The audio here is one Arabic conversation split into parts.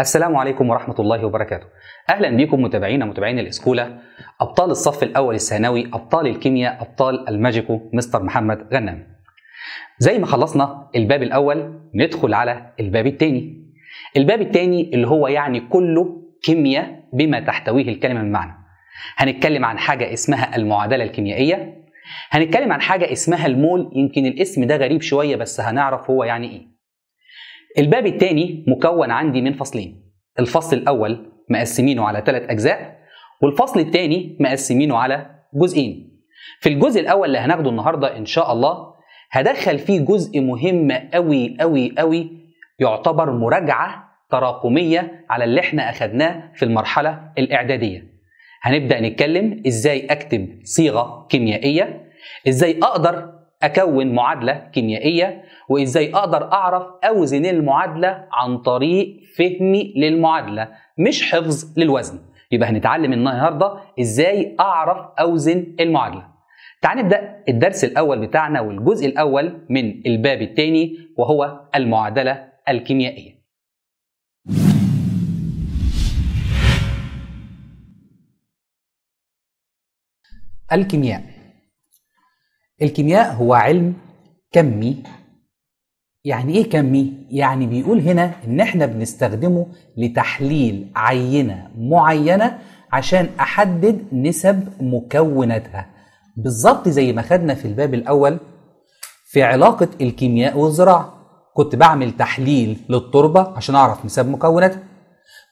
السلام عليكم ورحمة الله وبركاته أهلا بكم متابعينا متابعين الإسكولة أبطال الصف الأول الثانوي أبطال الكيمياء أبطال الماجيكو مستر محمد غنام زي ما خلصنا الباب الأول ندخل على الباب الثاني الباب الثاني اللي هو يعني كله كيمياء بما تحتويه الكلمة من معنى هنتكلم عن حاجة اسمها المعادلة الكيميائية هنتكلم عن حاجة اسمها المول يمكن الاسم ده غريب شوية بس هنعرف هو يعني ايه الباب الثاني مكون عندي من فصلين الفصل الاول مقسمينه على ثلاث اجزاء والفصل الثاني مقسمينه على جزئين في الجزء الاول اللي هناخده النهارده ان شاء الله هدخل فيه جزء مهم قوي قوي قوي يعتبر مراجعه تراكميه على اللي احنا اخذناه في المرحله الاعداديه هنبدا نتكلم ازاي اكتب صيغه كيميائيه ازاي اقدر اكون معادله كيميائيه وازاي اقدر اعرف اوزن المعادله عن طريق فهمي للمعادله مش حفظ للوزن يبقى هنتعلم النهارده ازاي اعرف اوزن المعادله تعال نبدا الدرس الاول بتاعنا والجزء الاول من الباب الثاني وهو المعادله الكيميائيه الكيمياء الكيمياء هو علم كمي يعني ايه كمي؟ يعني بيقول هنا ان احنا بنستخدمه لتحليل عينه معينه عشان احدد نسب مكوناتها بالظبط زي ما خدنا في الباب الاول في علاقه الكيمياء والزراعه كنت بعمل تحليل للتربه عشان اعرف نسب مكوناتها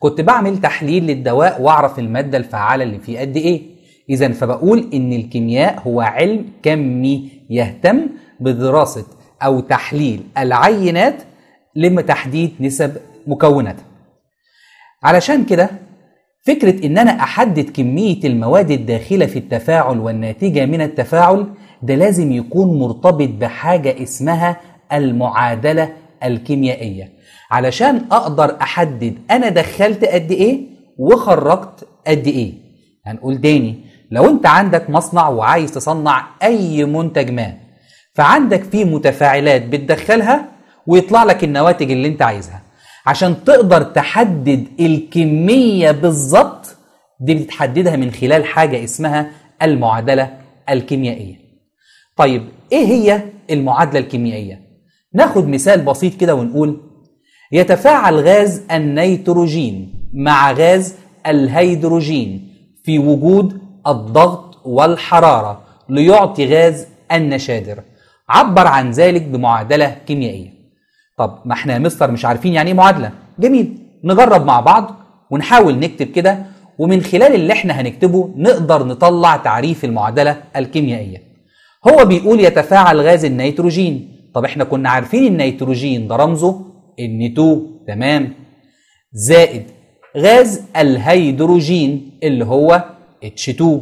كنت بعمل تحليل للدواء واعرف الماده الفعاله اللي فيه قد ايه إذا فبقول إن الكيمياء هو علم كمي يهتم بدراسة أو تحليل العينات لما تحديد نسب مكوناتها علشان كده فكرة إن أنا أحدد كمية المواد الداخلة في التفاعل والناتجة من التفاعل ده لازم يكون مرتبط بحاجة اسمها المعادلة الكيميائية علشان أقدر أحدد أنا دخلت قد إيه وخرجت قد إيه هنقول تاني لو انت عندك مصنع وعايز تصنع اي منتج ما فعندك فيه متفاعلات بتدخلها ويطلع لك النواتج اللي انت عايزها عشان تقدر تحدد الكمية بالظبط دي بتحددها من خلال حاجة اسمها المعادلة الكيميائية طيب ايه هي المعادلة الكيميائية ناخد مثال بسيط كده ونقول يتفاعل غاز النيتروجين مع غاز الهيدروجين في وجود الضغط والحرارة ليعطي غاز النشادر عبر عن ذلك بمعادلة كيميائية طب ما احنا يا مستر مش عارفين يعني ايه معادلة جميل نجرب مع بعض ونحاول نكتب كده ومن خلال اللي احنا هنكتبه نقدر نطلع تعريف المعادلة الكيميائية هو بيقول يتفاعل غاز النيتروجين طب احنا كنا عارفين النيتروجين ده رمزه N2 تمام زائد غاز الهيدروجين اللي هو H2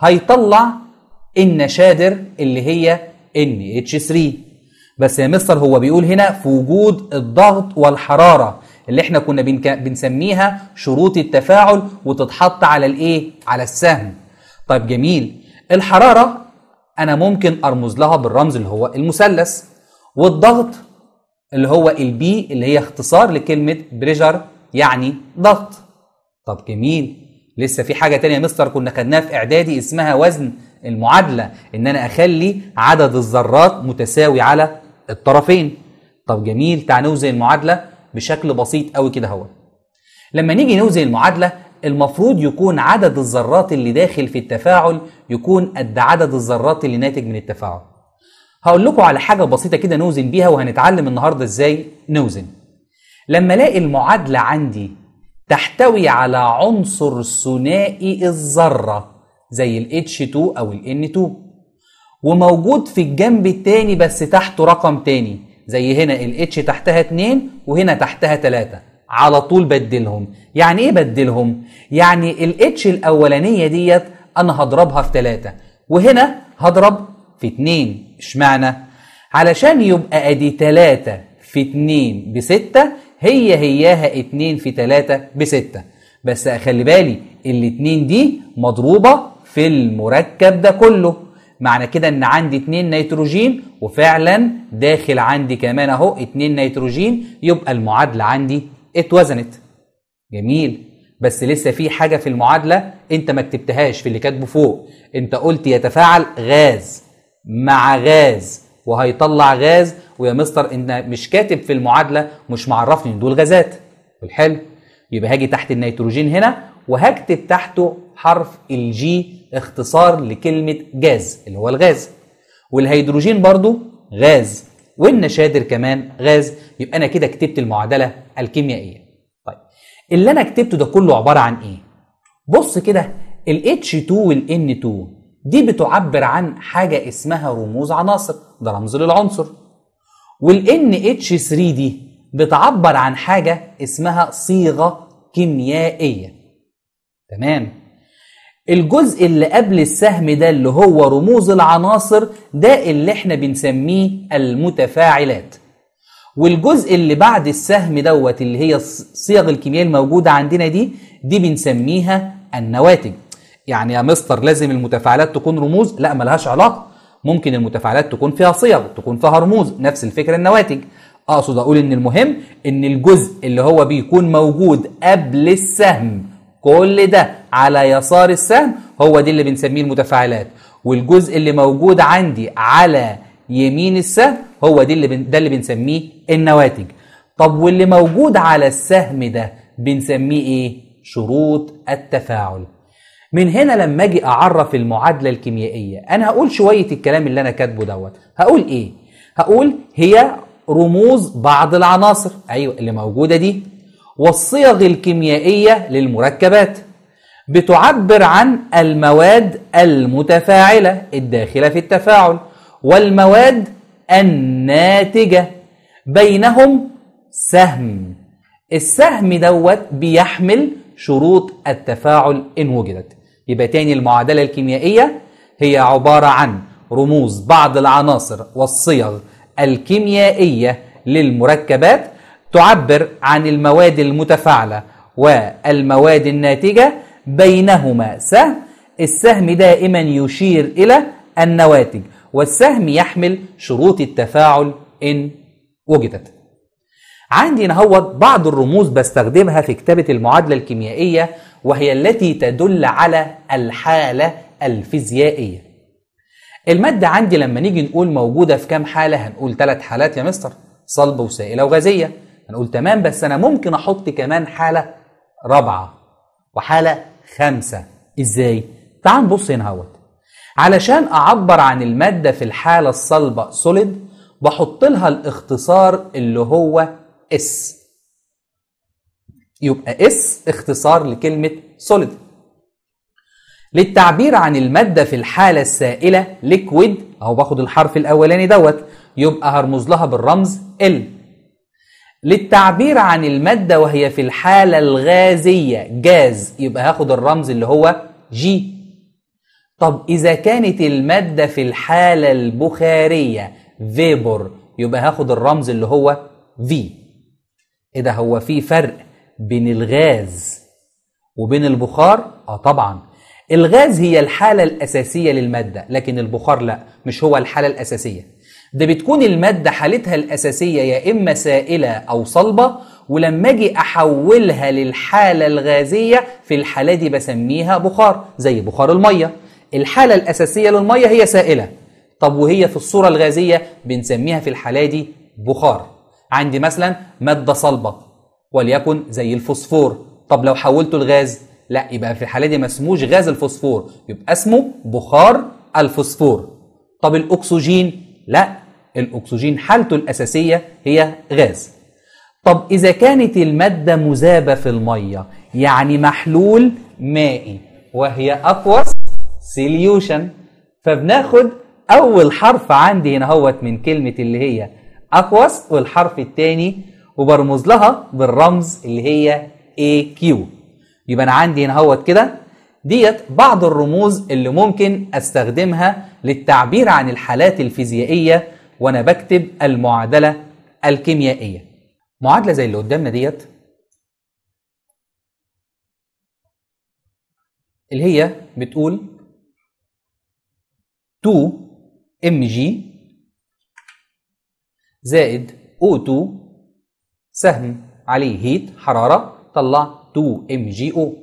هيطلع النشادر اللي هي NH3 بس يا مستر هو بيقول هنا في وجود الضغط والحرارة اللي احنا كنا بنسميها شروط التفاعل وتتحط على الايه؟ على السهم. طيب جميل الحرارة انا ممكن ارمز لها بالرمز اللي هو المثلث والضغط اللي هو البي اللي هي اختصار لكلمة بريجر يعني ضغط. طب جميل لسه في حاجه تانية يا مستر كنا خدناها في اعدادي اسمها وزن المعادله ان انا اخلي عدد الذرات متساوي على الطرفين طب جميل تعال نوزن المعادله بشكل بسيط قوي كده هو لما نيجي نوزن المعادله المفروض يكون عدد الذرات اللي داخل في التفاعل يكون قد عدد الذرات اللي ناتج من التفاعل هقول لكم على حاجه بسيطه كده نوزن بيها وهنتعلم النهارده ازاي نوزن لما الاقي المعادله عندي تحتوي على عنصر ثنائي الذرة زي ال H2 أو ال N2 وموجود في الجنب التاني بس تحته رقم تاني زي هنا ال H تحتها 2 وهنا تحتها 3 على طول بدلهم يعني ايه بدلهم؟ يعني ال H الأولانية ديت أنا هضربها في 3 وهنا هضرب في 2 اشمعنى؟ علشان يبقى ادي 3 في 2 ب 6 هي هياها اتنين في تلاتة بستة بس خلي بالي الاتنين دي مضروبة في المركب ده كله معنى كده ان عندي اتنين نيتروجين وفعلا داخل عندي كمان اهو اتنين نيتروجين يبقى المعادلة عندي اتوزنت جميل بس لسه في حاجة في المعادلة انت ما كتبتهاش في اللي كاتبه فوق انت قلت يتفاعل غاز مع غاز وهيطلع غاز ويا مستر انت مش كاتب في المعادله مش معرفني ان دول غازات والحلو يبقى هاجي تحت النيتروجين هنا وهكتب تحته حرف الجي اختصار لكلمه جاز اللي هو الغاز والهيدروجين برضو غاز والنشادر كمان غاز يبقى انا كده كتبت المعادله الكيميائيه طيب اللي انا كتبته ده كله عباره عن ايه بص كده ال H2 وال N2 دي بتعبر عن حاجه اسمها رموز عناصر ده رمز للعنصر والان اتش 3 دي بتعبر عن حاجه اسمها صيغه كيميائيه تمام الجزء اللي قبل السهم ده اللي هو رموز العناصر ده اللي احنا بنسميه المتفاعلات والجزء اللي بعد السهم دوت اللي هي الصيغ الكيميائيه الموجوده عندنا دي دي بنسميها النواتج يعني يا مستر لازم المتفاعلات تكون رموز لا ملهاش علاقه ممكن المتفاعلات تكون فيها صيغ تكون فيها رموز نفس الفكرة النواتج اقصد اقول ان المهم ان الجزء اللي هو بيكون موجود قبل السهم كل ده على يسار السهم هو دي اللي بنسميه المتفاعلات والجزء اللي موجود عندي على يمين السهم هو دي اللي بن... ده اللي بنسميه النواتج طب واللي موجود على السهم ده بنسميه ايه شروط التفاعل من هنا لما اجي اعرف المعادله الكيميائيه انا هقول شويه الكلام اللي انا كاتبه دوت هقول ايه هقول هي رموز بعض العناصر ايوه اللي موجوده دي والصيغ الكيميائيه للمركبات بتعبر عن المواد المتفاعله الداخله في التفاعل والمواد الناتجه بينهم سهم السهم دوت بيحمل شروط التفاعل ان وجدت يبقى تاني المعادلة الكيميائية هي عبارة عن رموز بعض العناصر والصيغ الكيميائية للمركبات تعبر عن المواد المتفاعلة والمواد الناتجة بينهما سهم السهم دائما يشير إلى النواتج والسهم يحمل شروط التفاعل إن وجدت عندي نهوض بعض الرموز بستخدمها في كتابة المعادلة الكيميائية وهي التي تدل على الحالة الفيزيائية المادة عندي لما نيجي نقول موجودة في كام حالة هنقول ثلاث حالات يا مستر صلبة وسائلة وغازية هنقول تمام بس أنا ممكن أحط كمان حالة رابعة وحالة خمسة إزاي؟ تعال نبص هنا هوت علشان أعبر عن المادة في الحالة الصلبة سوليد بحط لها الاختصار اللي هو اس يبقى اس اختصار لكلمة solid للتعبير عن المادة في الحالة السائلة liquid أهو باخد الحرف الأولاني دوت يبقى هرمز لها بالرمز L للتعبير عن المادة وهي في الحالة الغازية جاز يبقى هاخد الرمز اللي هو G طب إذا كانت المادة في الحالة البخارية فيبور يبقى هاخد الرمز اللي هو V إيه ده هو في فرق بين الغاز وبين البخار اه طبعا الغاز هي الحالة الأساسية للمادة لكن البخار لا مش هو الحالة الأساسية ده بتكون المادة حالتها الأساسية يا إما سائلة أو صلبة ولما أجي أحولها للحالة الغازية في الحالة دي بسميها بخار زي بخار المية الحالة الأساسية للمية هي سائلة طب وهي في الصورة الغازية بنسميها في الحالة دي بخار عندي مثلا مادة صلبة وليكن زي الفوسفور طب لو حولته لغاز لا يبقى في الحاله دي ما اسموش غاز الفوسفور يبقى اسمه بخار الفوسفور طب الاكسجين لا الاكسجين حالته الاساسيه هي غاز طب اذا كانت الماده مذابه في الميه يعني محلول مائي وهي اقوس سيليوشن فبناخد اول حرف عندي هنا هوت من كلمه اللي هي اقوس والحرف الثاني وبرمز لها بالرمز اللي هي AQ يبقى انا عندي هنا اهوت كده ديت بعض الرموز اللي ممكن استخدمها للتعبير عن الحالات الفيزيائيه وانا بكتب المعادله الكيميائيه معادله زي اللي قدامنا ديت اللي هي بتقول 2 mg زائد O2 سهم عليه هيت حرارة طلع 2 MgO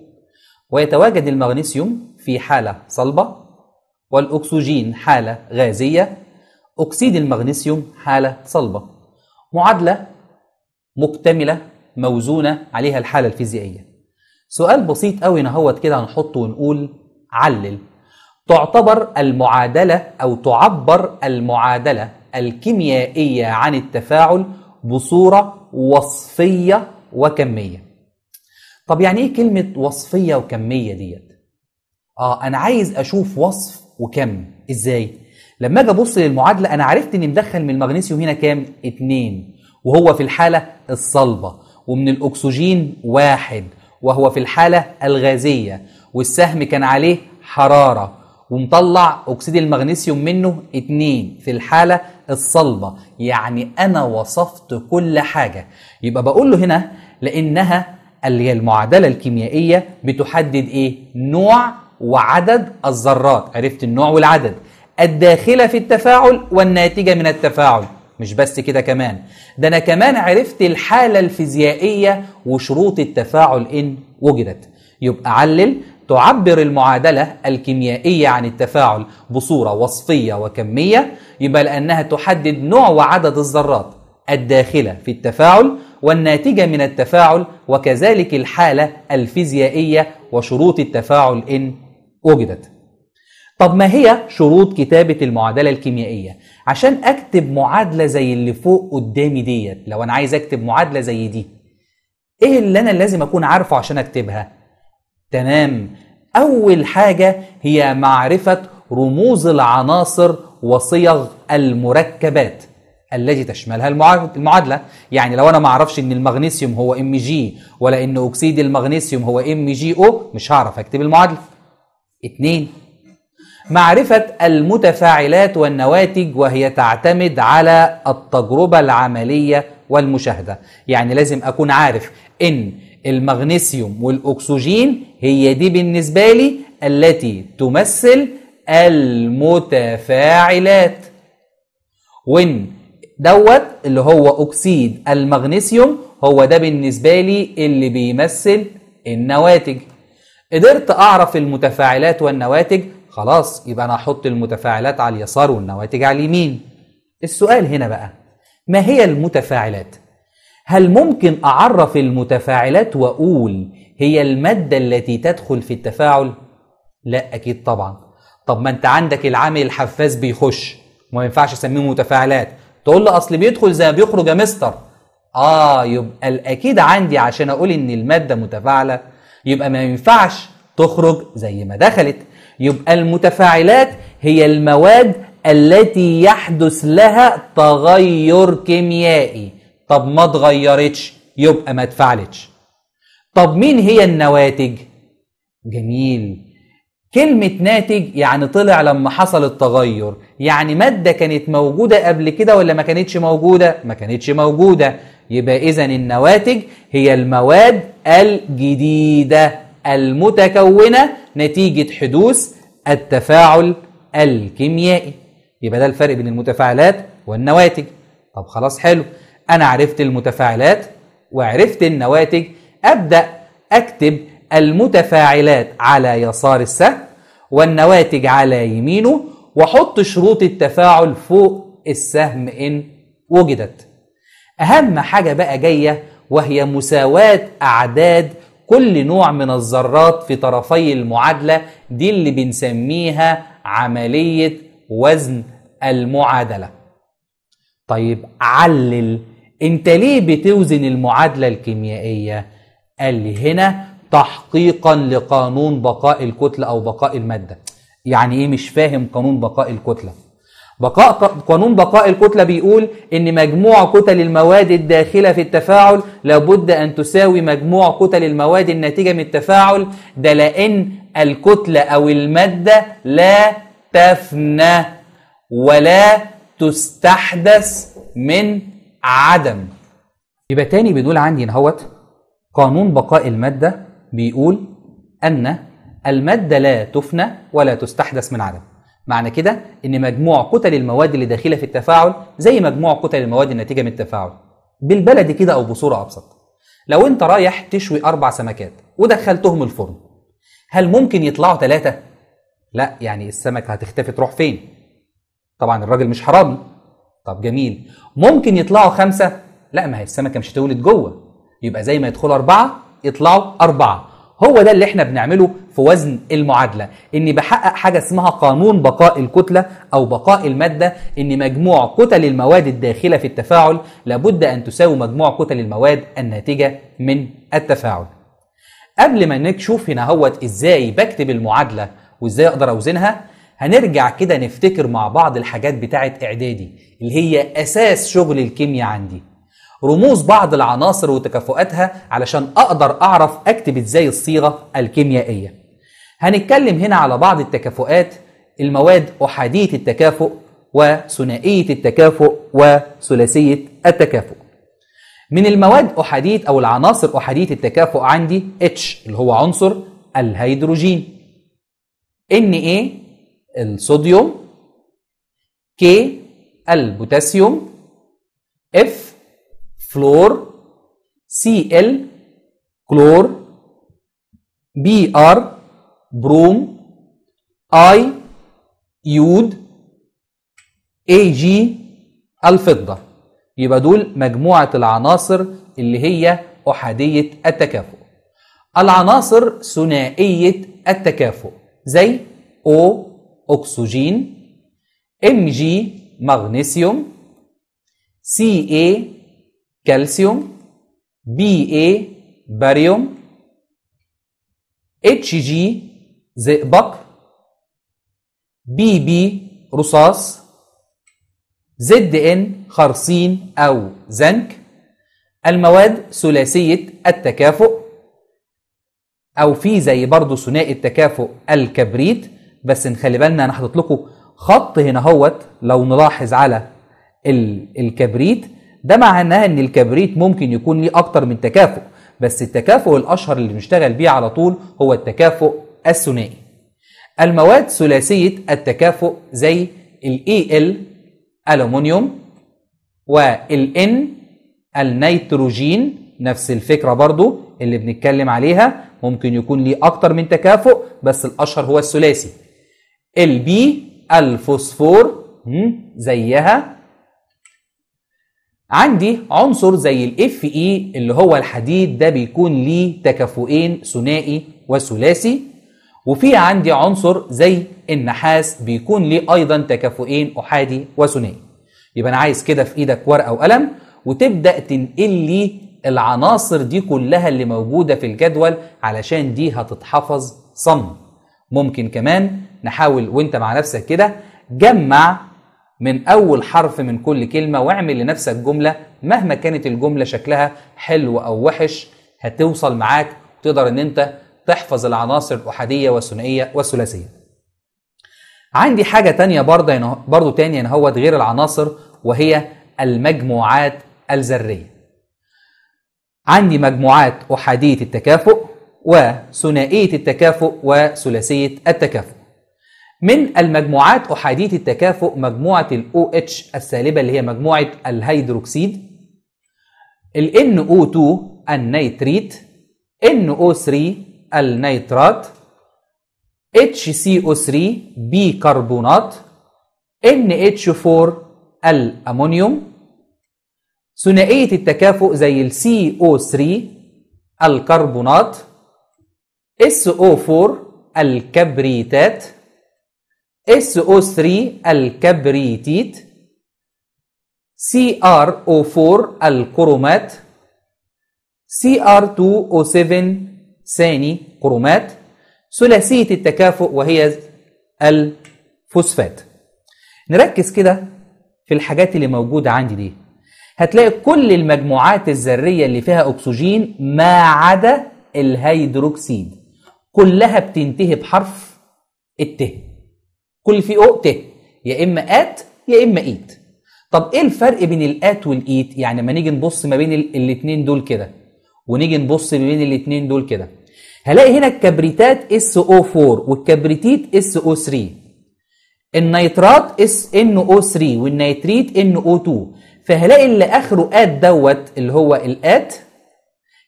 ويتواجد المغنيسيوم في حالة صلبة والأكسجين حالة غازية أكسيد المغنيسيوم حالة صلبة معادلة مكتملة موزونة عليها الحالة الفيزيائية سؤال بسيط قوي نهوت كده هنحطه ونقول علل تعتبر المعادلة أو تعبر المعادلة الكيميائية عن التفاعل بصورة وصفيه وكميه طب يعني ايه كلمه وصفيه وكميه ديت اه انا عايز اشوف وصف وكم ازاي لما اجي ابص للمعادله انا عرفت اني مدخل من المغنيسيوم هنا كام اتنين وهو في الحاله الصلبه ومن الاكسجين واحد وهو في الحاله الغازيه والسهم كان عليه حراره ومطلع اكسيد المغنيسيوم منه اتنين في الحالة الصلبة يعني انا وصفت كل حاجة يبقى بقول له هنا لانها اللي هي المعادلة الكيميائية بتحدد ايه نوع وعدد الذرات عرفت النوع والعدد الداخلة في التفاعل والناتجة من التفاعل مش بس كده كمان ده انا كمان عرفت الحالة الفيزيائية وشروط التفاعل ان وجدت يبقى علل تعبر المعادلة الكيميائية عن التفاعل بصورة وصفية وكمية يبقى لأنها تحدد نوع وعدد الذرات الداخلة في التفاعل والناتجة من التفاعل وكذلك الحالة الفيزيائية وشروط التفاعل إن وجدت طب ما هي شروط كتابة المعادلة الكيميائية؟ عشان أكتب معادلة زي اللي فوق قدامي ديت لو أنا عايز أكتب معادلة زي دي إيه اللي أنا لازم أكون عارفه عشان أكتبها؟ تمام اول حاجه هي معرفه رموز العناصر وصيغ المركبات التي تشملها المعادله يعني لو انا ما اعرفش ان المغنيسيوم هو ام جي ولا ان اكسيد المغنيسيوم هو ام جي او مش هعرف اكتب المعادله اتنين معرفة المتفاعلات والنواتج وهي تعتمد على التجربة العملية والمشاهدة يعني لازم أكون عارف إن المغنيسيوم والاكسجين هي دي بالنسبه لي التي تمثل المتفاعلات وان دوت اللي هو اكسيد المغنيسيوم هو ده بالنسبه لي اللي بيمثل النواتج قدرت اعرف المتفاعلات والنواتج خلاص يبقى انا احط المتفاعلات على اليسار والنواتج على اليمين السؤال هنا بقى ما هي المتفاعلات هل ممكن أعرف المتفاعلات وأقول هي المادة التي تدخل في التفاعل؟ لا أكيد طبعا طب ما أنت عندك العامل الحفاز بيخش وما ينفعش أسميه متفاعلات تقول له أصل بيدخل زي ما بيخرج يا مستر آه يبقى الأكيد عندي عشان أقول إن المادة متفاعلة يبقى ما ينفعش تخرج زي ما دخلت يبقى المتفاعلات هي المواد التي يحدث لها تغير كيميائي طب ما اتغيرتش يبقى ما اتفعلتش طب مين هي النواتج جميل كلمة ناتج يعني طلع لما حصل التغير يعني مادة كانت موجودة قبل كده ولا ما كانتش موجودة ما كانتش موجودة يبقى إذا النواتج هي المواد الجديدة المتكونة نتيجة حدوث التفاعل الكيميائي يبقى ده الفرق بين المتفاعلات والنواتج طب خلاص حلو انا عرفت المتفاعلات وعرفت النواتج ابدا اكتب المتفاعلات على يسار السهم والنواتج على يمينه واحط شروط التفاعل فوق السهم ان وجدت اهم حاجه بقى جايه وهي مساواه اعداد كل نوع من الذرات في طرفي المعادله دي اللي بنسميها عمليه وزن المعادله طيب علل انت ليه بتوزن المعادلة الكيميائية قال لي هنا تحقيقا لقانون بقاء الكتلة او بقاء المادة يعني ايه مش فاهم قانون بقاء الكتلة بقاء قانون بقاء الكتلة بيقول ان مجموع كتل المواد الداخلة في التفاعل لابد ان تساوي مجموع كتل المواد الناتجة من التفاعل ده لان الكتلة او المادة لا تفنى ولا تستحدث من عدم يبقى تاني بنقول عندي نهوت قانون بقاء المادة بيقول أن المادة لا تفنى ولا تستحدث من عدم معنى كده ان مجموع كتل المواد اللي داخله في التفاعل زي مجموع كتل المواد الناتجه من التفاعل بالبلدي كده او بصوره ابسط لو انت رايح تشوي اربع سمكات ودخلتهم الفرن هل ممكن يطلعوا ثلاثه لا يعني السمكه هتختفي تروح فين طبعا الراجل مش حرامي طب جميل ممكن يطلعوا خمسة لا ما هي السمكة مش هتولد جوه يبقى زي ما يدخلوا أربعة يطلعوا أربعة هو ده اللي احنا بنعمله في وزن المعادله اني بحقق حاجه اسمها قانون بقاء الكتله او بقاء الماده ان مجموع كتل المواد الداخله في التفاعل لابد ان تساوي مجموع كتل المواد الناتجه من التفاعل قبل ما نشوف هنا هوت ازاي بكتب المعادله وازاي اقدر اوزنها هنرجع كده نفتكر مع بعض الحاجات بتاعه اعدادي اللي هي اساس شغل الكيمياء عندي رموز بعض العناصر وتكافؤاتها علشان اقدر اعرف اكتب ازاي الصيغه الكيميائيه هنتكلم هنا على بعض التكافؤات المواد احاديه التكافؤ وثنائيه التكافؤ وثلاثيه التكافؤ من المواد احاديه او العناصر احاديه التكافؤ عندي H اللي هو عنصر الهيدروجين NA الصوديوم K البوتاسيوم اف فلور سي ال كلور بي ار بروم اي يود اي جي الفضه يبقى دول مجموعه العناصر اللي هي احاديه التكافؤ العناصر ثنائيه التكافؤ زي O أكسجين Mg مغنيسيوم Ca كالسيوم Ba باريوم Hg زئبق Bb رصاص ZN خرسين أو زنك المواد ثلاثية التكافؤ أو في زي برضه ثنائي التكافؤ الكبريت بس نخلي بالنا انا حاطط لكم خط هنا اهوت لو نلاحظ على الكبريت ده معناه ان الكبريت ممكن يكون ليه اكتر من تكافؤ بس التكافؤ الاشهر اللي بنشتغل بيه على طول هو التكافؤ الثنائي المواد ثلاثيه التكافؤ زي الاي ال الومنيوم والان النيتروجين نفس الفكره برضو اللي بنتكلم عليها ممكن يكون ليه اكتر من تكافؤ بس الاشهر هو الثلاثي البي الفوسفور زيها عندي عنصر زي الاف اي اللي هو الحديد ده بيكون ليه تكافؤين ثنائي وثلاثي وفي عندي عنصر زي النحاس بيكون ليه ايضا تكافؤين احادي وثنائي يبقى انا عايز كده في ايدك ورقه وقلم وتبدا تنقل لي العناصر دي كلها اللي موجوده في الجدول علشان دي هتتحفظ صم ممكن كمان نحاول وانت مع نفسك كده جمع من اول حرف من كل كلمه واعمل لنفسك جمله مهما كانت الجمله شكلها حلو او وحش هتوصل معاك وتقدر ان انت تحفظ العناصر الاحاديه والثنائيه والثلاثيه عندي حاجه تانية برضه يعني، برضه تانية يعني هوت غير العناصر وهي المجموعات الذريه عندي مجموعات احاديه التكافؤ وثنائية التكافؤ وثلاثية التكافؤ من المجموعات أحادية التكافؤ مجموعة الـ OH السالبة اللي هي مجموعة الهيدروكسيد الـ NO2 النيتريت NO3 النيترات HCO3 بيكربونات NH4 الأمونيوم ثنائية التكافؤ زي الـ CO3 الكربونات SO4 الكبريتات SO3 الكبريتيت CrO4 الكرومات CR2O7 ثاني كرومات ثلاثية التكافؤ وهي الفوسفات نركز كده في الحاجات اللي موجودة عندي دي هتلاقي كل المجموعات الذرية اللي فيها أكسجين ما عدا الهيدروكسيد كلها بتنتهي بحرف الت كل في او ت يا اما ات يا اما ايت طب ايه الفرق بين الات والايت يعني لما نيجي نبص ما بين الاثنين دول كده ونيجي نبص ما بين الاثنين دول كده هلاقي هنا الكبريتات اس او 4 والكبريتيت اس او 3 النيترات اس ان او 3 والنيتريت ان او 2 فهلاقي اللي اخره ات دوت اللي هو الات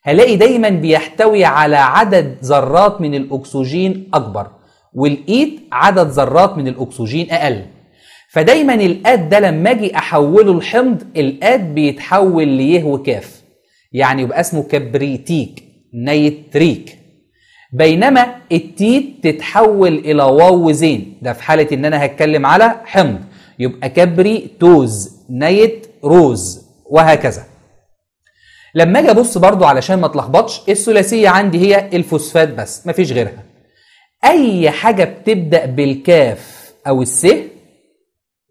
هلاقي دايما بيحتوي على عدد ذرات من الاكسجين اكبر والايت عدد ذرات من الاكسجين اقل فدايما الاد ده لما اجي احوله لحمض الاد بيتحول ليه وكاف يعني يبقى اسمه كبريتيك نيتريك بينما التيت تتحول الى واو زين ده في حاله ان انا هتكلم على حمض يبقى كبري توز نيت روز وهكذا لما اجي ابص برضو علشان ما اتلخبطش الثلاثيه عندي هي الفوسفات بس مفيش غيرها اي حاجه بتبدا بالكاف او الس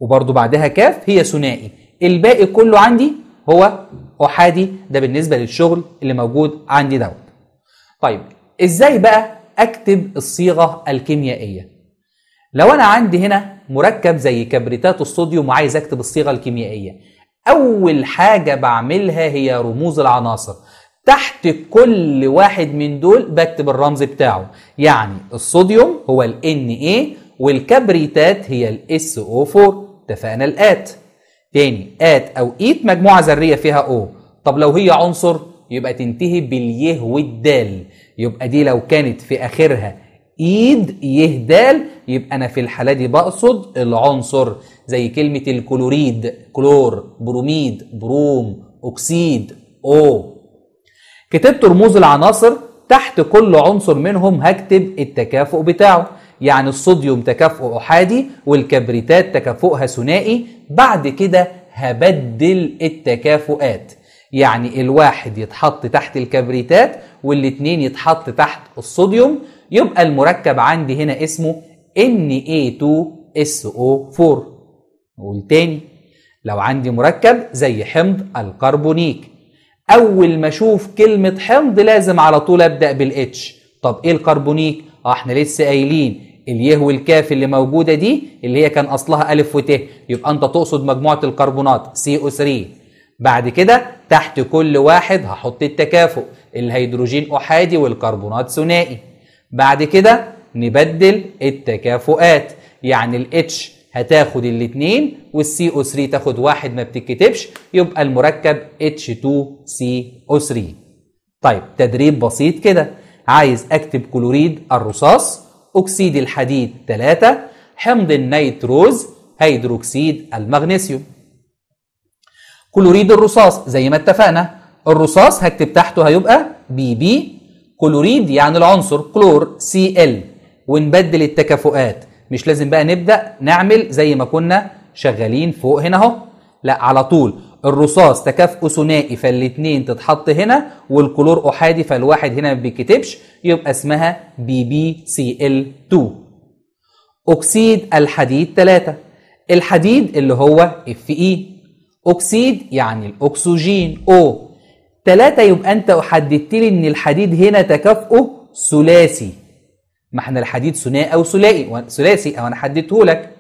وبرضو بعدها كاف هي ثنائي الباقي كله عندي هو احادي ده بالنسبه للشغل اللي موجود عندي دوت طيب ازاي بقى اكتب الصيغه الكيميائيه لو انا عندي هنا مركب زي كبريتات الصوديوم وعايز اكتب الصيغه الكيميائيه اول حاجه بعملها هي رموز العناصر تحت كل واحد من دول بكتب الرمز بتاعه يعني الصوديوم هو ال Na والكبريتات هي ال SO4 اتفقنا الآت تاني آت أو إيت e مجموعة ذرية فيها O طب لو هي عنصر يبقى تنتهي باليه والدال يبقى دي لو كانت في آخرها ايد يهدال يبقى انا في الحاله دي بقصد العنصر زي كلمه الكلوريد كلور بروميد بروم اكسيد او كتبت رموز العناصر تحت كل عنصر منهم هكتب التكافؤ بتاعه يعني الصوديوم تكافؤه احادي والكبريتات تكافؤها ثنائي بعد كده هبدل التكافؤات يعني الواحد يتحط تحت الكبريتات والاتنين يتحط تحت الصوديوم يبقى المركب عندي هنا اسمه Na2SO4 نقول تاني لو عندي مركب زي حمض الكربونيك اول ما اشوف كلمه حمض لازم على طول ابدا بالاتش طب ايه الكربونيك اه احنا لسه قايلين اليه والكاف اللي موجوده دي اللي هي كان اصلها الف وت يبقى انت تقصد مجموعه الكربونات CO3 بعد كده تحت كل واحد هحط التكافؤ الهيدروجين احادي والكربونات ثنائي بعد كده نبدل التكافؤات يعني الاتش هتاخد الاثنين والسي او 3 تاخد واحد ما بتتكتبش يبقى المركب اتش 2 سي او 3 طيب تدريب بسيط كده عايز اكتب كلوريد الرصاص اكسيد الحديد 3 حمض النيتروز هيدروكسيد المغنيسيوم كلوريد الرصاص زي ما اتفقنا الرصاص هكتب تحته هيبقى بي بي كلوريد يعني العنصر كلور سي ال ونبدل التكافؤات مش لازم بقى نبدا نعمل زي ما كنا شغالين فوق هنا اهو لا على طول الرصاص تكافؤ ثنائي فالاثنين تتحط هنا والكلور احادي فالواحد هنا ما بيتكتبش يبقى اسمها بي بي سي ال 2 اكسيد الحديد 3 الحديد اللي هو اف اي أكسيد يعني الأكسجين أو ثلاثة يبقى أنت حددت لي إن الحديد هنا تكافؤه ثلاثي ما احنا الحديد ثنائي أو ثلائي ثلاثي أو أنا حددته لك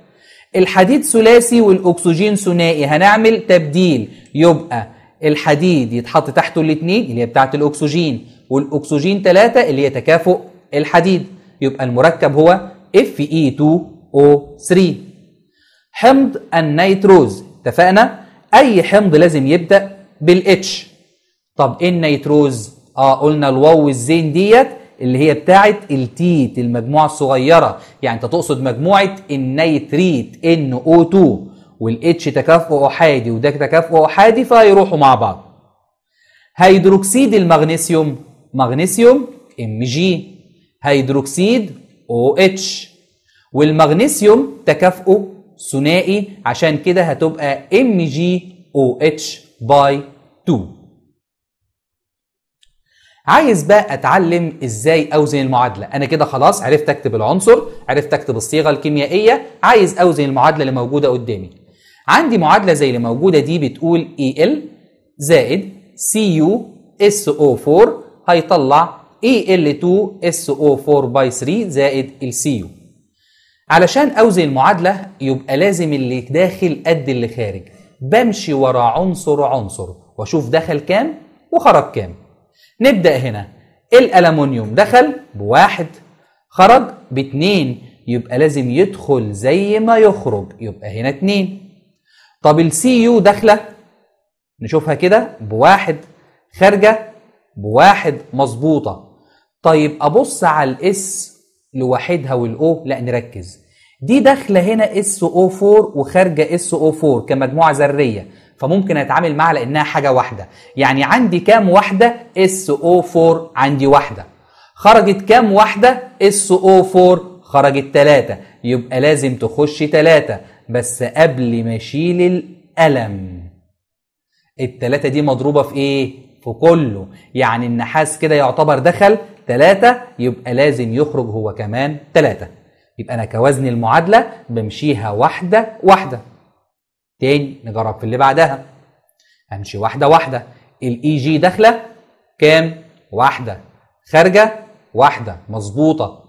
الحديد ثلاثي والأكسجين ثنائي هنعمل تبديل يبقى الحديد يتحط تحته الاثنين اللي هي بتاعة الأكسجين والأكسجين ثلاثة اللي هي تكافؤ الحديد يبقى المركب هو Fe2O3 حمض النيتروز اتفقنا؟ اي حمض لازم يبدا بالاتش طب ايه النيتروز اه قلنا الواو والزين ديت اللي هي بتاعه التيت المجموعه الصغيره يعني انت تقصد مجموعه النيتريت ان او 2 والاتش تكافؤ احادي وده تكافؤ احادي فهيروحوا مع بعض هيدروكسيد المغنيسيوم مغنيسيوم ام جي هيدروكسيد او اتش والمغنيسيوم تكافؤه ثنائي عشان كده هتبقى ام جي او اتش باي 2 عايز بقى اتعلم ازاي اوزن المعادله انا كده خلاص عرفت اكتب العنصر عرفت اكتب الصيغه الكيميائيه عايز اوزن المعادله اللي موجوده قدامي عندي معادله زي اللي موجوده دي بتقول e اي e ال زائد سي يو اس او 4 هيطلع اي ال 2 اس او 4 باي 3 زائد السي يو علشان اوزن المعادله يبقى لازم اللي داخل قد اللي خارج بمشي ورا عنصر عنصر واشوف دخل كام وخرج كام نبدا هنا إيه الالومنيوم دخل بواحد خرج باتنين يبقى لازم يدخل زي ما يخرج يبقى هنا اتنين طب السي يو داخله نشوفها كده بواحد خارجه بواحد مظبوطه طيب ابص على الاس لوحدها والاو لا نركز دي داخله هنا اس او 4 وخارجه اس او 4 كمجموعه ذريه فممكن اتعامل معها لانها حاجه واحده يعني عندي كام واحده اس او 4 عندي واحده خرجت كام واحده اس او 4 خرجت 3 يبقى لازم تخش 3 بس قبل ما اشيل القلم التلاتة دي مضروبة في ايه؟ في كله يعني النحاس كده يعتبر دخل 3 يبقى لازم يخرج هو كمان 3 يبقى أنا كوزن المعادلة بمشيها واحدة واحدة تاني نجرب في اللي بعدها همشي واحدة واحدة الإي جي e داخلة كام؟ واحدة خارجة واحدة مظبوطة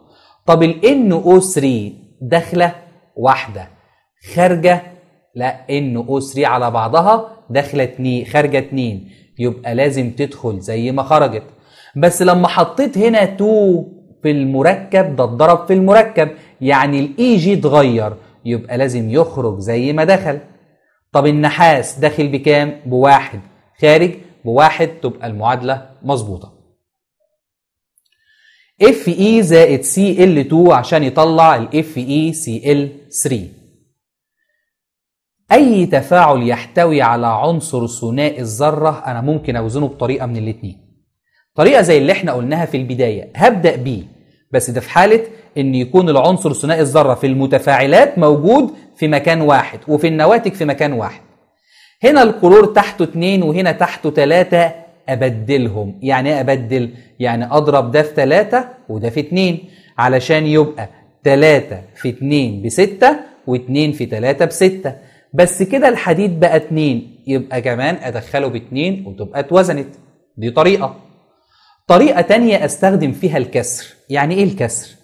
طب الان او 3 داخله واحده خارجه لا ان او 3 على بعضها داخله 2 خارجه 2 يبقى لازم تدخل زي ما خرجت بس لما حطيت هنا 2 في المركب ده اتضرب في المركب يعني الاي جي e اتغير يبقى لازم يخرج زي ما دخل طب النحاس داخل بكام بواحد خارج بواحد تبقى المعادله مظبوطه اف اي زائد سي ال 2 عشان يطلع الاف اي سي ال 3 اي تفاعل يحتوي على عنصر ثنائي الذره انا ممكن اوزنه بطريقه من الاثنين طريقه زي اللي احنا قلناها في البدايه هبدا بيه بس ده في حاله ان يكون العنصر ثنائي الذره في المتفاعلات موجود في مكان واحد وفي النواتج في مكان واحد هنا القرور تحته اتنين وهنا تحته تلاتة أبدلهم يعني ايه أبدل؟ يعني أضرب ده في تلاتة وده في اتنين علشان يبقى تلاتة في اتنين بستة واتنين في تلاتة بستة بس كده الحديد بقى اتنين يبقى كمان أدخله باتنين وتبقى اتوزنت دي طريقة طريقة تانية أستخدم فيها الكسر يعني إيه الكسر؟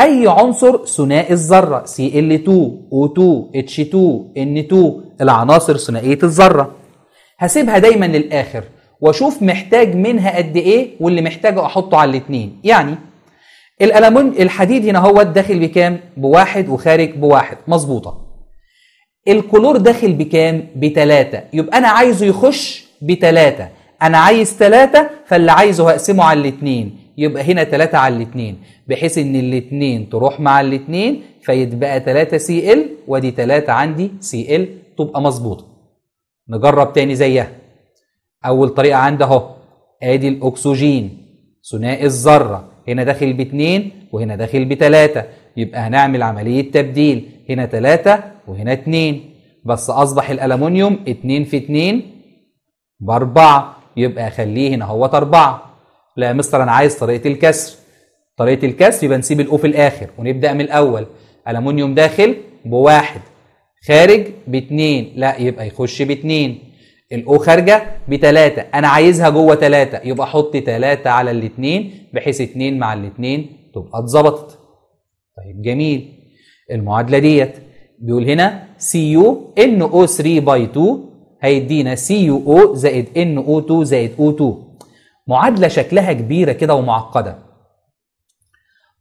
أي عنصر ثنائي الذرة Cl2 O2 H2 N2 العناصر ثنائية الذرة هسيبها دايما للآخر واشوف محتاج منها قد ايه واللي محتاجه احطه على الاتنين يعني الالمون الحديد هنا هو داخل بكام بواحد وخارج بواحد مظبوطه الكلور داخل بكام بتلاتة يبقى انا عايزه يخش بتلاتة انا عايز 3 فاللي عايزه هقسمه على الاثنين يبقى هنا 3 على الاثنين بحيث ان الاثنين تروح مع الاثنين فيتبقى 3 سي ال وادي 3 عندي سي ال تبقى مظبوطة نجرب تاني زيها اول طريقة عندي اهو ادي الاكسجين ثنائي الذرة هنا داخل باثنين وهنا داخل بثلاثة يبقى هنعمل عملية تبديل هنا ثلاثة وهنا اثنين بس أصبح الالومنيوم اثنين في اثنين بأربعة يبقى اخليه هنا هو اربعه لا يا مستر انا عايز طريقه الكسر طريقه الكسر يبقى نسيب الاو في الاخر ونبدا من الاول المونيوم داخل بواحد خارج باتنين لا يبقى يخش باتنين الاو خارجه بتلاتة انا عايزها جوه تلاتة يبقى احط تلاتة على الاتنين بحيث اتنين مع الاتنين تبقى اتظبطت طيب جميل المعادله ديت بيقول هنا سي يو ان او 3 باي 2 هيدينا سي يو او زائد ان او 2 زائد او 2 معادله شكلها كبيره كده ومعقده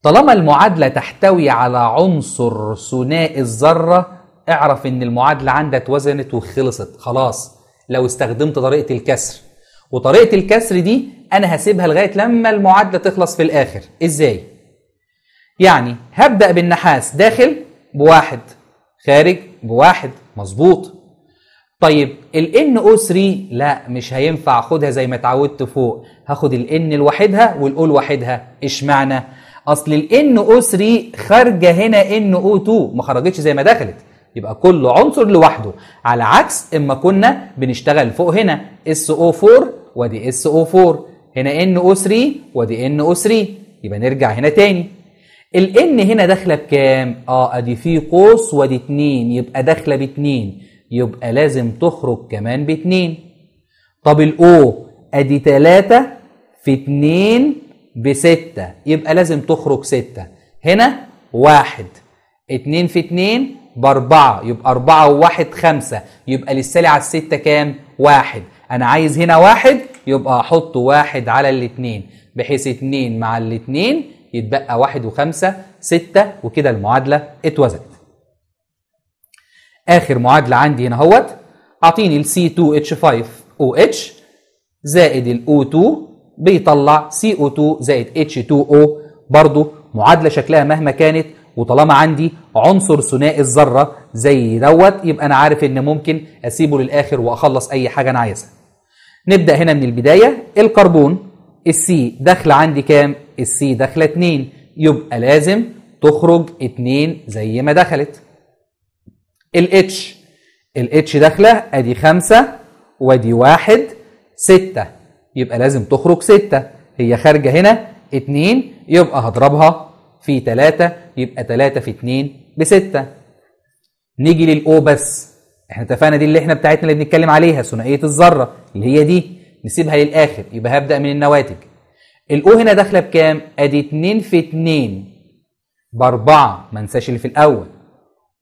طالما المعادله تحتوي على عنصر ثنائي الذره اعرف ان المعادله عندك اتوزنت وخلصت خلاص لو استخدمت طريقه الكسر وطريقه الكسر دي انا هسيبها لغايه لما المعادله تخلص في الاخر ازاي يعني هبدا بالنحاس داخل بواحد خارج بواحد مظبوط طيب ال NO 3 لا مش هينفع خدها زي ما اتعودت فوق هاخد ال N لوحدها وال O لوحدها اشمعنى؟ اصل ال NO 3 خارجه هنا NO 2 ما خرجتش زي ما دخلت يبقى كل عنصر لوحده على عكس اما كنا بنشتغل فوق هنا SO4 S SO4 هنا NO3 N NO3 يبقى نرجع هنا تاني ال N هنا داخله بكام؟ اه ادي في قوس ودي 2 يبقى داخله ب 2 يبقى لازم تخرج كمان باتنين طب الاو ادي تلاتة في اتنين بستة يبقى لازم تخرج ستة هنا واحد اتنين في اتنين باربعة يبقى أربعة وواحد خمسة يبقى للسالي على الستة كام؟ واحد أنا عايز هنا واحد يبقى أحط واحد على الاتنين بحيث اتنين مع الاتنين يتبقى واحد وخمسة ستة وكده المعادلة اتوزنت اخر معادله عندي هنا اهوت اعطيني ال C2H5OH زائد ال O2 بيطلع CO2 زائد H2O برضه معادله شكلها مهما كانت وطالما عندي عنصر ثنائي الذره زي دوت يبقى انا عارف ان ممكن اسيبه للاخر واخلص اي حاجه انا عايزها. نبدا هنا من البدايه الكربون السي داخله عندي كام؟ السي داخله 2 يبقى لازم تخرج 2 زي ما دخلت. الاتش الاتش داخله ادي خمسة وادي واحد ستة يبقى لازم تخرج ستة هي خارجة هنا اتنين يبقى هضربها في تلاتة يبقى تلاتة في اتنين بستة نيجي للأو بس احنا اتفقنا دي اللي احنا بتاعتنا اللي بنتكلم عليها ثنائية الذرة اللي هي دي نسيبها للآخر يبقى هبدأ من النواتج الأو هنا داخلة بكام؟ أدي اتنين في اتنين بأربعة ما انساش اللي في الأول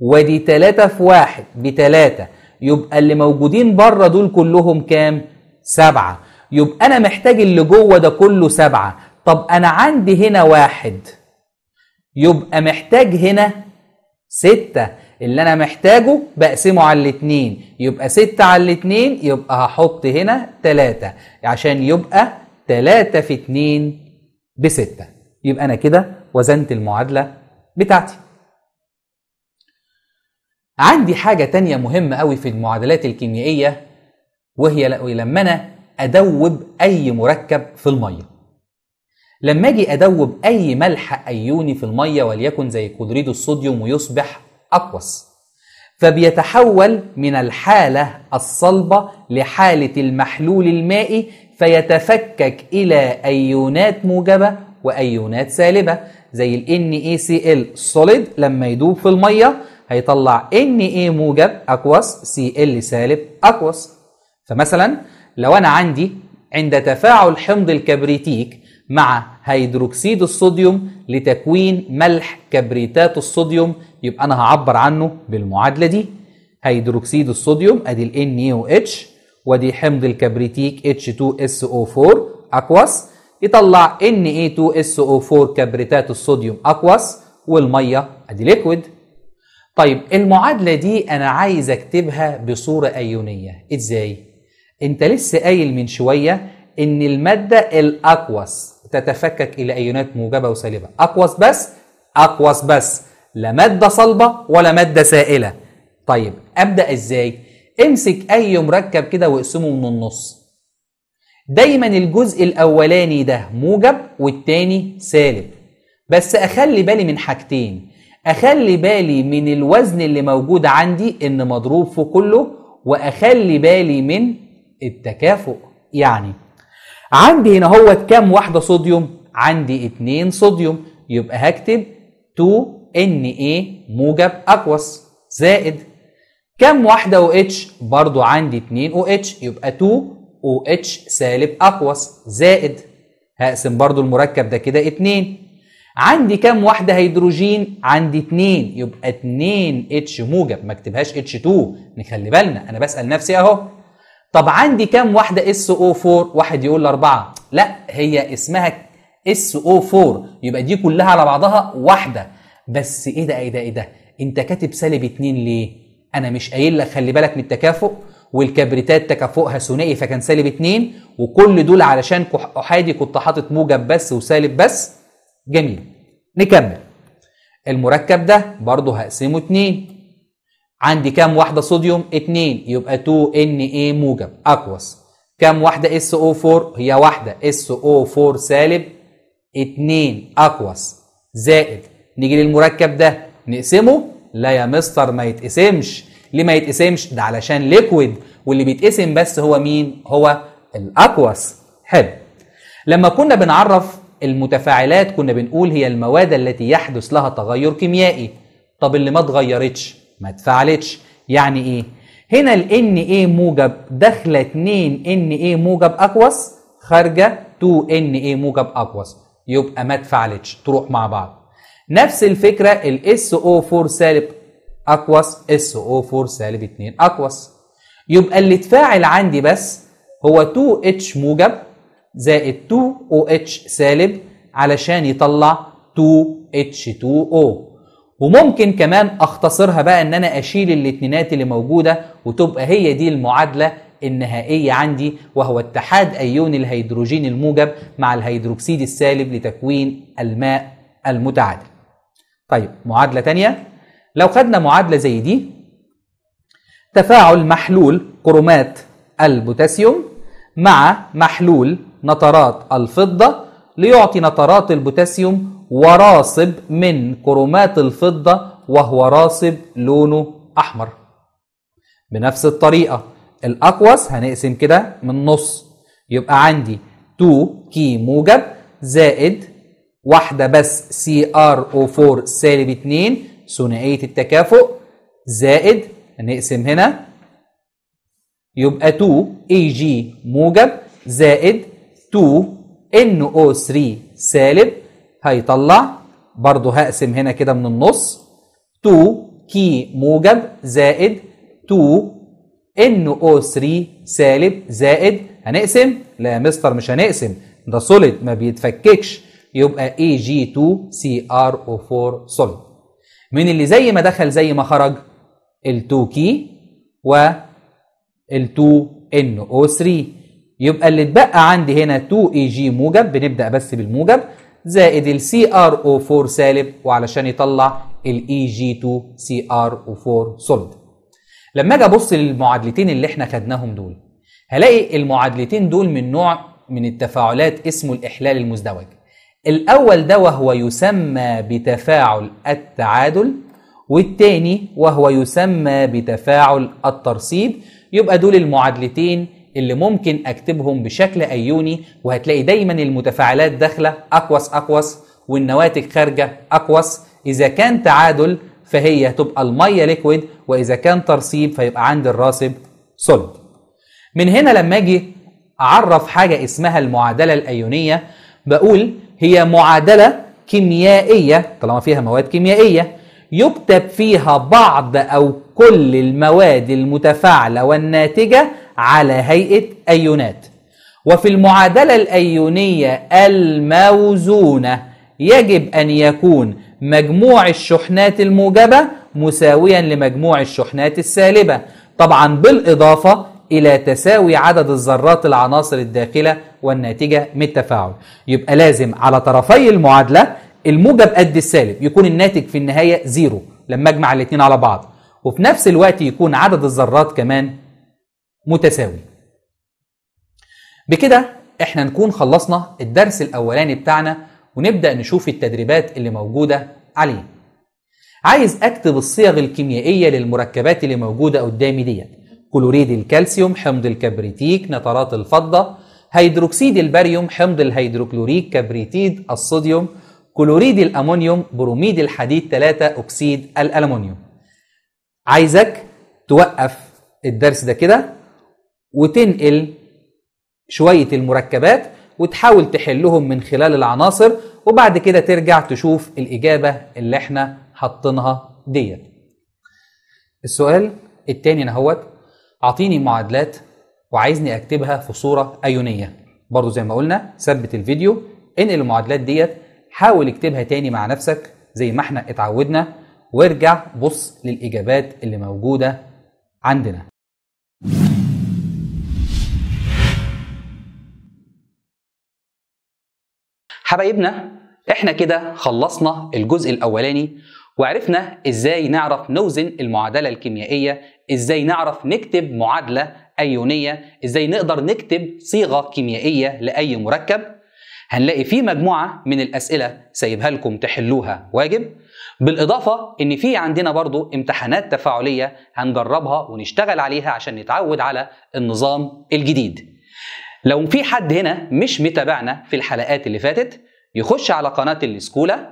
وادي 3 في 1 ب 3 يبقى اللي موجودين بره دول كلهم كام؟ 7 يبقى انا محتاج اللي جوه ده كله 7 طب انا عندي هنا 1 يبقى محتاج هنا 6 اللي انا محتاجه بقسمه على الاثنين يبقى 6 على الاثنين يبقى هحط هنا 3 عشان يبقى 3 في 2 ب 6 يبقى انا كده وزنت المعادله بتاعتي عندي حاجة تانية مهمة أوي في المعادلات الكيميائية وهي لما أنا أدوب أي مركب في المية لما أجي أدوب أي ملح أيوني في المية وليكن زي كلوريد الصوديوم ويصبح أقوس فبيتحول من الحالة الصلبة لحالة المحلول المائي فيتفكك إلى أيونات موجبة وأيونات سالبة زي ال NaCl solid لما يدوب في المية هيطلع ان اي موجب اقوس سي ال سالب اقوس فمثلا لو انا عندي عند تفاعل حمض الكبريتيك مع هيدروكسيد الصوديوم لتكوين ملح كبريتات الصوديوم يبقى انا هعبر عنه بالمعادله دي هيدروكسيد الصوديوم ادي ال NaOH وادي حمض الكبريتيك H2SO4 اقوس يطلع Na2SO4 كبريتات الصوديوم اقوس والميه ادي ليكويد طيب المعادلة دي أنا عايز أكتبها بصورة أيونية إزاي؟ أنت لسه قايل من شوية إن المادة الأقوس تتفكك إلى أيونات موجبة وسالبة أقوس بس أقوس بس لا مادة صلبة ولا مادة سائلة طيب أبدأ إزاي؟ امسك أي مركب كده واقسمه من النص دايما الجزء الأولاني ده موجب والتاني سالب بس أخلي بالي من حاجتين اخلي بالي من الوزن اللي موجود عندي ان مضروب في كله واخلي بالي من التكافؤ يعني عندي هنا هو كام واحده صوديوم عندي 2 صوديوم يبقى هكتب 2Na إيه موجب اكوس زائد كام واحده OH برضو عندي 2 OH يبقى 2OH سالب أقوس زائد هقسم برضو المركب ده كده 2 عندي كام واحدة هيدروجين؟ عندي اتنين يبقى اتنين اتش موجب ما اكتبهاش اتش 2 نخلي بالنا انا بسأل نفسي اهو طب عندي كام واحدة اس او 4 واحد يقول لي أربعة لا هي اسمها اس او 4 يبقى دي كلها على بعضها واحدة بس ايه ده ايه ده ايه ده انت كاتب سالب اتنين ليه؟ انا مش قايل لك خلي بالك من التكافؤ والكبريتات تكافؤها ثنائي فكان سالب اتنين وكل دول علشان احادي كنت حاطط موجب بس وسالب بس جميل نكمل المركب ده برضه هقسمه اتنين عندي كام واحدة صوديوم؟ اتنين يبقى 2Na موجب أقوس كام واحدة SO4؟ هي واحدة SO4 سالب اتنين أقوس زائد نيجي للمركب ده نقسمه؟ لا يا مستر ما يتقسمش ليه ما يتقسمش؟ ده علشان ليكويد واللي بيتقسم بس هو مين؟ هو الأقوس حلو لما كنا بنعرف المتفاعلات كنا بنقول هي المواد التي يحدث لها تغير كيميائي طب اللي ما اتغيرتش ما اتفعلتش يعني ايه هنا ال اي موجب داخله 2 ان اي موجب اقوس خارجه 2 ان اي موجب اقوس يبقى ما اتفعلتش تروح مع بعض نفس الفكره ال SO4 سالب اقوس SO4 سالب 2 اقوس يبقى اللي اتفاعل عندي بس هو 2H موجب زائد 2OH سالب علشان يطلع 2H2O وممكن كمان اختصرها بقى ان انا اشيل الاتنينات اللي موجودة وتبقى هي دي المعادلة النهائية عندي وهو اتحاد أيون الهيدروجين الموجب مع الهيدروكسيد السالب لتكوين الماء المتعادل طيب معادلة تانية لو خدنا معادلة زي دي تفاعل محلول كرومات البوتاسيوم مع محلول نترات الفضة ليعطي نترات البوتاسيوم وراصب من كرومات الفضة وهو راصب لونه أحمر بنفس الطريقة الأقوس هنقسم كده من نص يبقى عندي 2 كي موجب زائد واحدة بس سي ار او 4 سالب 2 ثنائية التكافؤ زائد هنقسم هنا يبقى 2 اي جي موجب زائد 2 NO3 سالب هيطلع برضه هقسم هنا كده من النص 2 كي موجب زائد 2 NO3 سالب زائد هنقسم لا يا مستر مش هنقسم ده سوليد ما بيتفككش يبقى AG2CrO4 سوليد من اللي زي ما دخل زي ما خرج ال2 كي وال2 NO3 يبقى اللي اتبقى عندي هنا 2 اي جي موجب بنبدا بس بالموجب زائد السي ار او 4 سالب وعلشان يطلع الاي جي 2 سي ار او 4 سوليد لما اجي ابص للمعادلتين اللي احنا خدناهم دول هلاقي المعادلتين دول من نوع من التفاعلات اسمه الاحلال المزدوج الاول ده وهو يسمى بتفاعل التعادل والتاني وهو يسمى بتفاعل الترصيد يبقى دول المعادلتين اللي ممكن اكتبهم بشكل ايوني وهتلاقي دايما المتفاعلات داخله اقوس اقوس والنواتج خارجه اقوس اذا كان تعادل فهي تبقى الميه ليكويد واذا كان ترسيب فيبقى عندي الراسب صلب من هنا لما اجي اعرف حاجه اسمها المعادله الايونيه بقول هي معادله كيميائيه طالما فيها مواد كيميائيه يكتب فيها بعض او كل المواد المتفاعله والناتجه على هيئة أيونات وفي المعادلة الأيونية الموزونة يجب أن يكون مجموع الشحنات الموجبة مساويا لمجموع الشحنات السالبة طبعا بالإضافة إلى تساوي عدد الذرات العناصر الداخلة والناتجة من التفاعل يبقى لازم على طرفي المعادلة الموجب قد السالب يكون الناتج في النهاية زيرو لما أجمع الاتنين على بعض وفي نفس الوقت يكون عدد الذرات كمان متساوي بكده احنا نكون خلصنا الدرس الاولاني بتاعنا ونبدا نشوف التدريبات اللي موجوده عليه عايز اكتب الصيغ الكيميائيه للمركبات اللي موجوده قدامي ديت كلوريد الكالسيوم حمض الكبريتيك نترات الفضه هيدروكسيد الباريوم حمض الهيدروكلوريك كبريتيد الصوديوم كلوريد الامونيوم بروميد الحديد 3 اكسيد الالومنيوم عايزك توقف الدرس ده كده وتنقل شويه المركبات وتحاول تحلهم من خلال العناصر وبعد كده ترجع تشوف الاجابه اللي احنا حاطينها ديت السؤال التاني نهوت اعطيني معادلات وعايزني اكتبها في صوره ايونيه برضو زي ما قلنا ثبت الفيديو انقل المعادلات ديت حاول اكتبها تاني مع نفسك زي ما احنا اتعودنا وارجع بص للاجابات اللي موجوده عندنا حبايبنا احنا كده خلصنا الجزء الاولاني وعرفنا ازاي نعرف نوزن المعادله الكيميائيه ازاي نعرف نكتب معادله ايونيه ازاي نقدر نكتب صيغه كيميائيه لاي مركب هنلاقي في مجموعه من الاسئله سايبها لكم تحلوها واجب بالاضافه ان في عندنا برضو امتحانات تفاعليه هنجربها ونشتغل عليها عشان نتعود على النظام الجديد لو في حد هنا مش متابعنا في الحلقات اللي فاتت يخش على قناة الإسكولة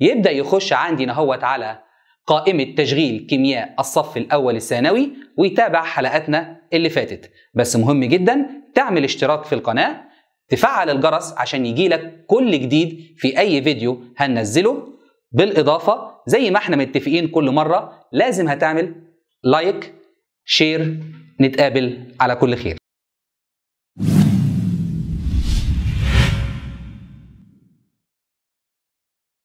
يبدأ يخش عندي نهوت على قائمة تشغيل كيمياء الصف الأول الثانوي ويتابع حلقاتنا اللي فاتت بس مهم جدا تعمل اشتراك في القناة تفعل الجرس عشان يجيلك كل جديد في أي فيديو هننزله بالإضافة زي ما احنا متفقين كل مرة لازم هتعمل لايك شير نتقابل على كل خير